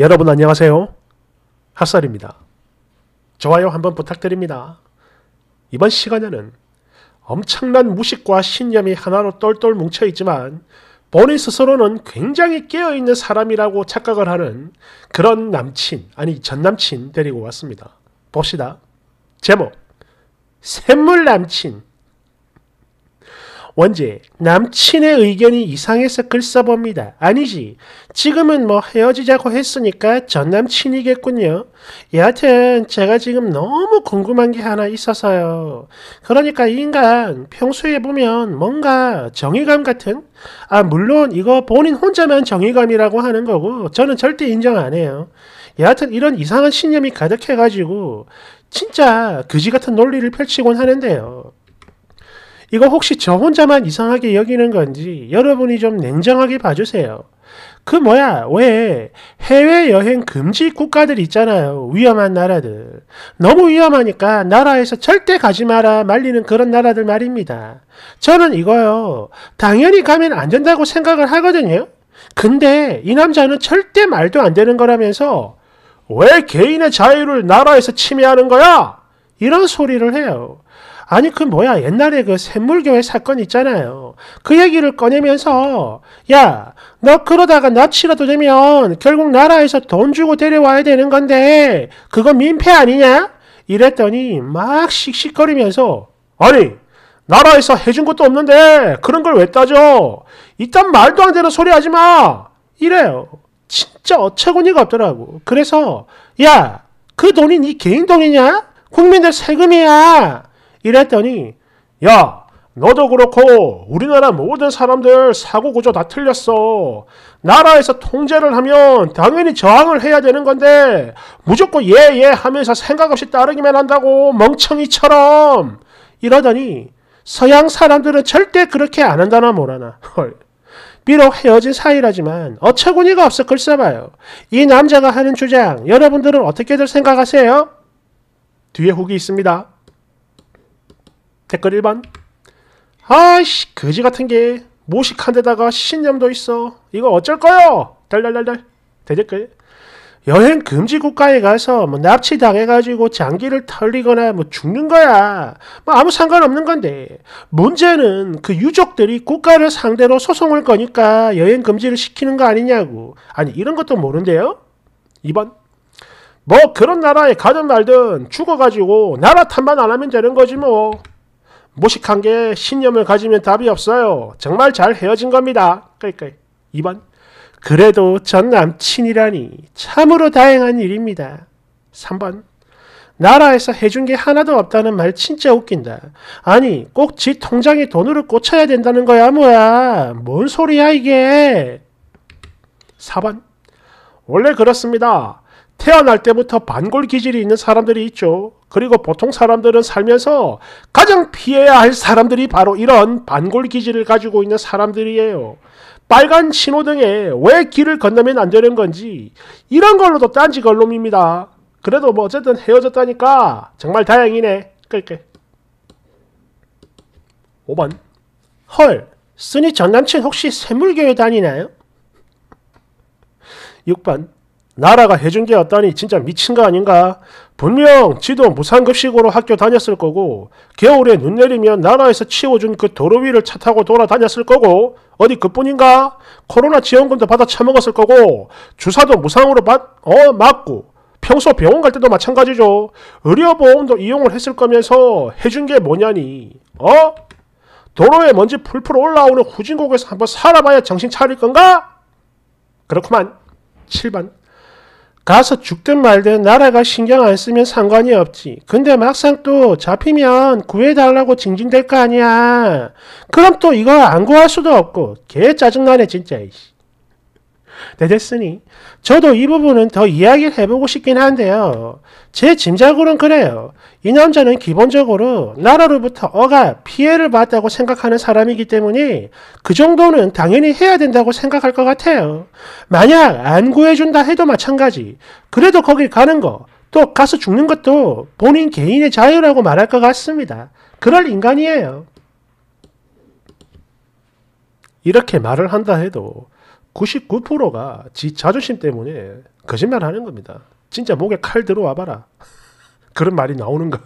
여러분 안녕하세요. 핫살입니다. 좋아요 한번 부탁드립니다. 이번 시간에는 엄청난 무식과 신념이 하나로 똘똘 뭉쳐있지만 본인 스스로는 굉장히 깨어있는 사람이라고 착각을 하는 그런 남친, 아니 전남친 데리고 왔습니다. 봅시다. 제목 샘물남친 원제 남친의 의견이 이상해서 글 써봅니다. 아니지. 지금은 뭐 헤어지자고 했으니까 전 남친이겠군요. 여하튼 제가 지금 너무 궁금한 게 하나 있어서요. 그러니까 인간 평소에 보면 뭔가 정의감 같은 아 물론 이거 본인 혼자만 정의감이라고 하는 거고 저는 절대 인정 안 해요. 여하튼 이런 이상한 신념이 가득해가지고 진짜 그지 같은 논리를 펼치곤 하는데요. 이거 혹시 저 혼자만 이상하게 여기는 건지 여러분이 좀 냉정하게 봐주세요. 그 뭐야 왜 해외여행 금지 국가들 있잖아요 위험한 나라들 너무 위험하니까 나라에서 절대 가지 마라 말리는 그런 나라들 말입니다 저는 이거요 당연히 가면 안 된다고 생각을 하거든요 근데 이 남자는 절대 말도 안 되는 거라면서 왜 개인의 자유를 나라에서 침해하는 거야 이런 소리를 해요 아니 그 뭐야 옛날에 그 샘물교회 사건 있잖아요. 그 얘기를 꺼내면서 야 너 그러다가 납치라도 되면 결국 나라에서 돈 주고 데려와야 되는 건데 그거 민폐 아니냐? 이랬더니 막 씩씩거리면서 아니 나라에서 해준 것도 없는데 그런 걸 왜 따져? 이딴 말도 안 되는 소리 하지 마! 이래요. 진짜 어처구니가 없더라고. 그래서 야 그 돈이 네 개인 돈이냐? 국민들 세금이야. 이랬더니 야 너도 그렇고 우리나라 모든 사람들 사고구조 다 틀렸어. 나라에서 통제를 하면 당연히 저항을 해야 되는 건데 무조건 예예 예 하면서 생각 없이 따르기만 한다고 멍청이처럼 이러더니 서양 사람들은 절대 그렇게 안 한다나 뭐라나. 헐. 비록 헤어진 사이라지만 어처구니가 없어 글쎄봐요. 이 남자가 하는 주장 여러분들은 어떻게들 생각하세요? 뒤에 후기 있습니다. 댓글 1번 아이씨 거지 같은 게 모식한 데다가 신념도 있어 이거 어쩔 거요 달달달달 대댓글 여행 금지 국가에 가서 뭐 납치 당해가지고 장기를 털리거나 뭐 죽는 거야 뭐 아무 상관없는 건데 문제는 그 유족들이 국가를 상대로 소송을 거니까 여행 금지를 시키는 거 아니냐고 아니 이런 것도 모른대요 2번 뭐 그런 나라에 가든 말든 죽어가지고 나라 탓만 안 하면 되는 거지 뭐 무식한 게 신념을 가지면 답이 없어요. 정말 잘 헤어진 겁니다. 그러니까 2번. 그래도 전 남친이라니 참으로 다행한 일입니다. 3번. 나라에서 해준 게 하나도 없다는 말 진짜 웃긴다. 아니, 꼭 지 통장에 돈으로 꽂혀야 된다는 거야, 뭐야. 뭔 소리야, 이게. 4번. 원래 그렇습니다. 태어날 때부터 반골 기질이 있는 사람들이 있죠. 그리고 보통 사람들은 살면서 가장 피해야 할 사람들이 바로 이런 반골 기질을 가지고 있는 사람들이에요. 빨간 신호등에 왜 길을 건너면 안 되는 건지 이런 걸로도 딴지 걸놈입니다. 그래도 뭐 어쨌든 헤어졌다니까 정말 다행이네. 끌게. 5번 헐 쓰니 전남친 혹시 새물교회 다니나요? 6번 나라가 해준 게 없다니 진짜 미친 거 아닌가? 분명 지도 무상급식으로 학교 다녔을 거고 겨울에 눈 내리면 나라에서 치워준 그 도로 위를 차 타고 돌아다녔을 거고 어디 그뿐인가? 코로나 지원금도 받아 처먹었을 거고 주사도 무상으로 받, 어, 맞고 평소 병원 갈 때도 마찬가지죠. 의료보험도 이용을 했을 거면서 해준 게 뭐냐니? 어? 도로에 먼지 풀풀 올라오는 후진국에서 한번 살아봐야 정신 차릴 건가? 그렇구만. 7번. 가서 죽든 말든 나라가 신경 안 쓰면 상관이 없지. 근데 막상 또 잡히면 구해달라고 징징댈 거 아니야. 그럼 또 이거 안 구할 수도 없고. 개 짜증나네 진짜. 이씨. 네, 됐으니 저도 이 부분은 더 이야기를 해보고 싶긴 한데요. 제 짐작으론 그래요. 이 남자는 기본적으로 나라로부터 억압, 피해를 봤다고 생각하는 사람이기 때문에 그 정도는 당연히 해야 된다고 생각할 것 같아요. 만약 안 구해준다 해도 마찬가지. 그래도 거길 가는 거, 또 가서 죽는 것도 본인 개인의 자유라고 말할 것 같습니다. 그럴 인간이에요. 이렇게 말을 한다 해도 99%가 지 자존심 때문에 거짓말 하는 겁니다. 진짜 목에 칼 들어와 봐라. 그런 말이 나오는가?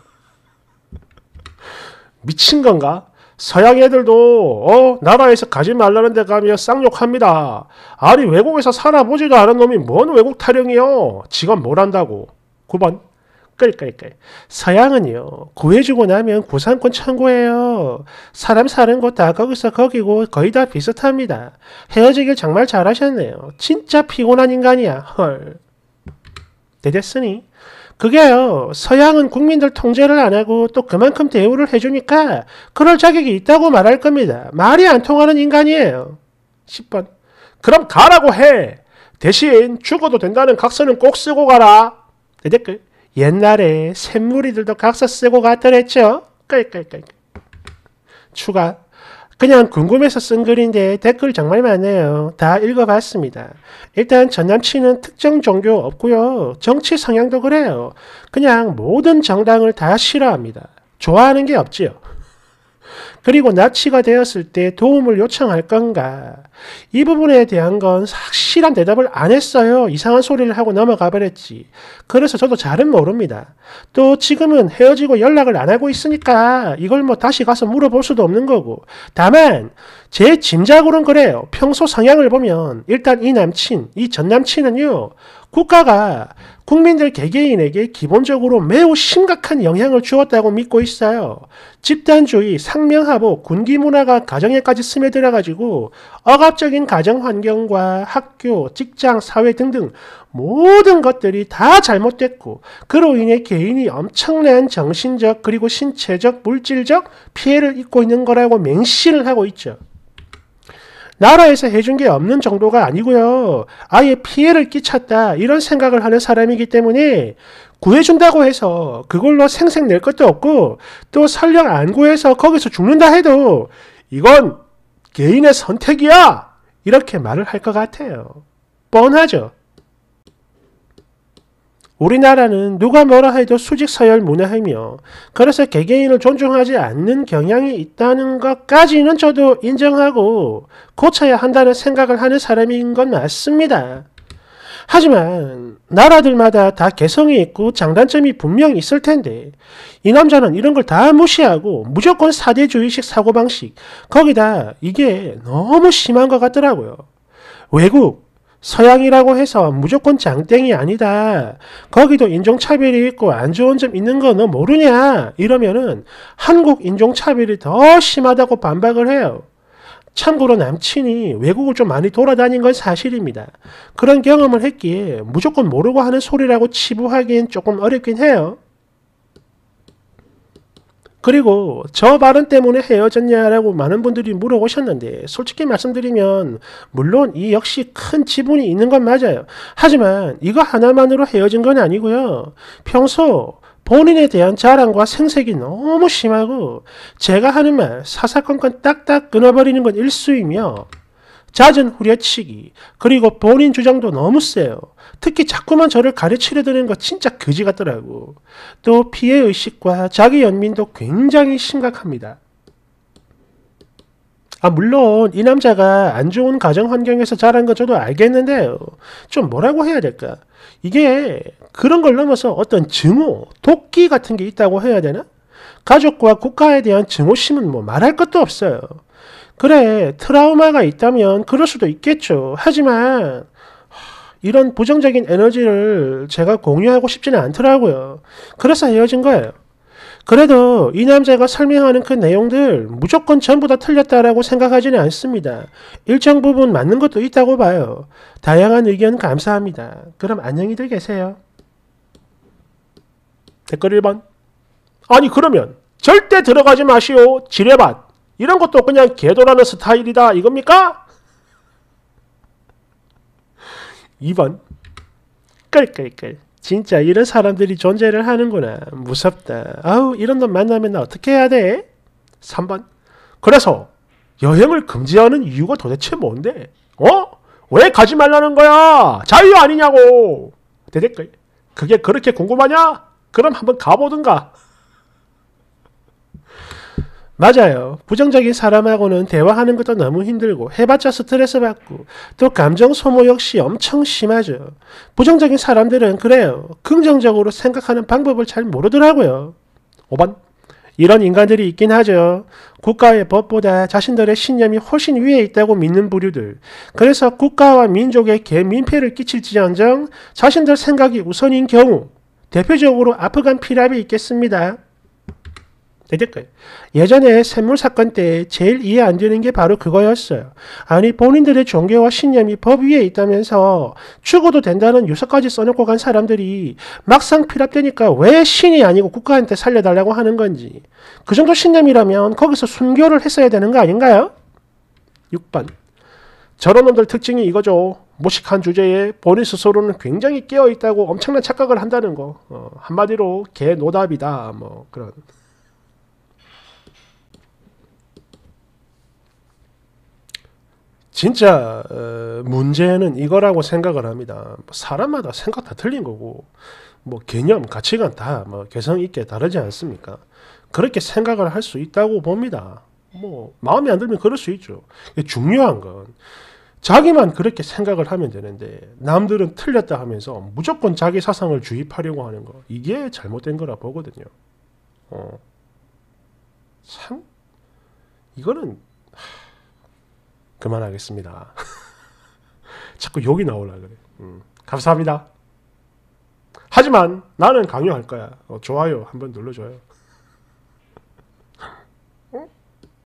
미친 건가? 서양 애들도 어 나라에서 가지 말라는 데 가면 쌍욕합니다. 아니 외국에서 살아보지도 않은 놈이 뭔 외국 타령이요? 지가 뭘 한다고? 9번 끌끌끌. 서양은요, 구해주고 나면 구상권 청구해요. 사람 사는 곳 다 거기서 거기고 거의 다 비슷합니다. 헤어지길 정말 잘하셨네요. 진짜 피곤한 인간이야, 헐. 되됐으니 그게요, 서양은 국민들 통제를 안 하고 또 그만큼 대우를 해주니까 그럴 자격이 있다고 말할 겁니다. 말이 안 통하는 인간이에요. 10번. 그럼 가라고 해! 대신 죽어도 된다는 각서는 꼭 쓰고 가라! 내 댓글. 옛날에 샘물이들도 각서 쓰고 갔더랬죠. 끌끌끌. 추가. 그냥 궁금해서 쓴 글인데 댓글 정말 많네요. 다 읽어봤습니다. 일단 전 남친은 특정 종교 없고요. 정치 성향도 그래요. 그냥 모든 정당을 다 싫어합니다. 좋아하는 게 없지요. 그리고 납치가 되었을 때 도움을 요청할 건가? 이 부분에 대한 건 확실한 대답을 안 했어요. 이상한 소리를 하고 넘어가 버렸지. 그래서 저도 잘은 모릅니다. 또 지금은 헤어지고 연락을 안 하고 있으니까 이걸 뭐 다시 가서 물어볼 수도 없는 거고. 다만 제짐작으로는 그래요. 평소 성향을 보면 일단 이 남친, 이 전 남친은요. 국가가 국민들 개개인에게 기본적으로 매우 심각한 영향을 주었다고 믿고 있어요. 집단주의, 상명하복, 군기 문화가 가정에까지 스며들어가지고 억압적인 가정 환경과 학교, 직장, 사회 등등 모든 것들이 다 잘못됐고 그로 인해 개인이 엄청난 정신적 그리고 신체적, 물질적 피해를 입고 있는 거라고 맹신을 하고 있죠. 나라에서 해준 게 없는 정도가 아니고요. 아예 피해를 끼쳤다 이런 생각을 하는 사람이기 때문에 구해준다고 해서 그걸로 생색 낼 것도 없고 또 설령 안 구해서 거기서 죽는다 해도 이건 개인의 선택이야! 이렇게 말을 할 것 같아요. 뻔하죠. 우리나라는 누가 뭐라 해도 수직 서열 문화이며 그래서 개개인을 존중하지 않는 경향이 있다는 것까지는 저도 인정하고 고쳐야 한다는 생각을 하는 사람인 건 맞습니다. 하지만 나라들마다 다 개성이 있고 장단점이 분명 있을 텐데 이 남자는 이런 걸 다 무시하고 무조건 사대주의식 사고방식 거기다 이게 너무 심한 것 같더라고요. 외국, 서양이라고 해서 무조건 장땡이 아니다. 거기도 인종차별이 있고 안 좋은 점 있는 거는 모르냐? 이러면은 한국 인종차별이 더 심하다고 반박을 해요. 참고로 남친이 외국을 좀 많이 돌아다닌 건 사실입니다. 그런 경험을 했기에 무조건 모르고 하는 소리라고 치부하기엔 조금 어렵긴 해요. 그리고 저 발언 때문에 헤어졌냐라고 많은 분들이 물어보셨는데 솔직히 말씀드리면 물론 이 역시 큰 지분이 있는 건 맞아요. 하지만 이거 하나만으로 헤어진 건 아니고요. 평소 본인에 대한 자랑과 생색이 너무 심하고 제가 하는 말 사사건건 딱딱 끊어버리는 건 일수이며 잦은 후려치기, 그리고 본인 주장도 너무 세요. 특히 자꾸만 저를 가르치려 드는 거 진짜 거지 같더라고. 또 피해의식과 자기 연민도 굉장히 심각합니다. 아, 물론, 이 남자가 안 좋은 가정 환경에서 자란 거 저도 알겠는데요. 좀 뭐라고 해야 될까? 이게 그런 걸 넘어서 어떤 증오, 도끼 같은 게 있다고 해야 되나? 가족과 국가에 대한 증오심은 뭐 말할 것도 없어요. 그래 트라우마가 있다면 그럴 수도 있겠죠. 하지만 이런 부정적인 에너지를 제가 공유하고 싶지는 않더라고요. 그래서 헤어진 거예요. 그래도 이 남자가 설명하는 그 내용들 무조건 전부 다 틀렸다라고 생각하지는 않습니다. 일정 부분 맞는 것도 있다고 봐요. 다양한 의견 감사합니다. 그럼 안녕히들 계세요. 댓글 1번 아니 그러면 절대 들어가지 마시오. 지뢰밭 이런 것도 그냥 개도라는 스타일이다 이겁니까? 2번 끌끌끌 진짜 이런 사람들이 존재를 하는구나 무섭다 아우 이런 놈 만나면 나 어떻게 해야 돼? 3번 그래서 여행을 금지하는 이유가 도대체 뭔데? 어? 왜 가지 말라는 거야? 자유 아니냐고 대댓글 그게 그렇게 궁금하냐? 그럼 한번 가보든가 맞아요. 부정적인 사람하고는 대화하는 것도 너무 힘들고 해봤자 스트레스 받고 또 감정 소모 역시 엄청 심하죠. 부정적인 사람들은 그래요. 긍정적으로 생각하는 방법을 잘 모르더라고요. 5번 이런 인간들이 있긴 하죠. 국가의 법보다 자신들의 신념이 훨씬 위에 있다고 믿는 부류들. 그래서 국가와 민족에 개민폐를 끼칠지언정 자신들 생각이 우선인 경우 대표적으로 아프간 피랍이 있겠습니다. 되겠고요. 예전에 샘물 사건 때 제일 이해 안 되는 게 바로 그거였어요. 아니 본인들의 종교와 신념이 법 위에 있다면서 죽어도 된다는 유서까지 써놓고 간 사람들이 막상 피랍되니까 왜 신이 아니고 국가한테 살려달라고 하는 건지 그 정도 신념이라면 거기서 순교를 했어야 되는 거 아닌가요? 6번 저런 놈들 특징이 이거죠. 무식한 주제에 본인 스스로는 굉장히 깨어있다고 엄청난 착각을 한다는 거. 어, 한마디로 개노답이다. 뭐 그런... 진짜 어, 문제는 이거라고 생각을 합니다. 뭐 사람마다 생각 다 틀린 거고 뭐 개념, 가치관 다 뭐 개성 있게 다르지 않습니까? 그렇게 생각을 할 수 있다고 봅니다. 뭐 마음에 안 들면 그럴 수 있죠. 중요한 건 자기만 그렇게 생각을 하면 되는데 남들은 틀렸다 하면서 무조건 자기 사상을 주입하려고 하는 거 이게 잘못된 거라 보거든요. 어. 참 이거는 그만하겠습니다. 자꾸 욕이 나오려 그래. 음, 감사합니다. 하지만 나는 강요할 거야. 어, 좋아요 한번 눌러줘요.